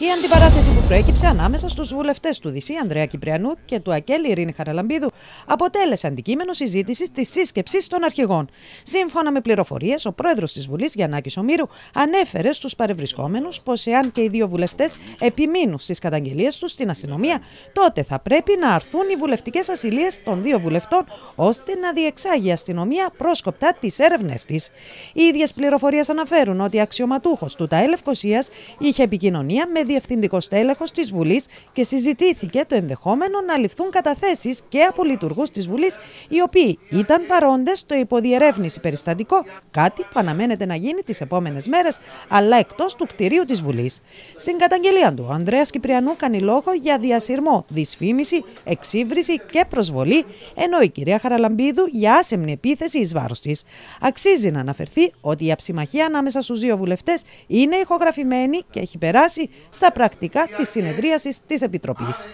Η αντιπαράθεση που προέκυψε ανάμεσα στους βουλευτές του Δυσσή Ανδρέα Κυπριανού και του Ακέλη Ειρήνη Χαραλαμπίδου αποτέλεσε αντικείμενο συζήτησης της σύσκεψης των αρχηγών. Σύμφωνα με πληροφορίες, ο πρόεδρος της Βουλής Γιαννάκης Ομήρου ανέφερε στους παρευρισκόμενους πως εάν και οι δύο βουλευτές επιμείνουν στις καταγγελίες τους στην αστυνομία, τότε θα πρέπει να αρθούν οι βουλευτικές ασυλίες των δύο βουλευτών ώστε να διεξάγει η αστυνομία πρόσκοπτα τις έρευνε της. Οι ίδιες πληροφορίες αναφέρουν ότι αξιωματούχος του ΤΑΕΛ Ευκοσίας είχε επικοινωνία με διευθυντικός τέλεχο της Βουλής και συζητήθηκε το ενδεχόμενο να ληφθούν καταθέσεις και από λειτουργούς της Βουλής, οι οποίοι ήταν παρόντες στο υποδιερεύνηση περιστατικό, κάτι που αναμένεται να γίνει τις επόμενες μέρες, αλλά εκτός του κτηρίου της Βουλής. Στην καταγγελία του, ο Ανδρέας Κυπριανού κάνει λόγο για διασυρμό, δυσφήμιση, εξύβριση και προσβολή, ενώ η κυρία Χαραλαμπίδου για άσεμνη επίθεση εις βάρος της. Αξίζει να αναφερθεί ότι η αψημαχία ανάμεσα στους δύο βουλευτές είναι ηχογραφημένη και έχει περάσει στα πρακτικά της συνεδρίασης της Επιτροπής.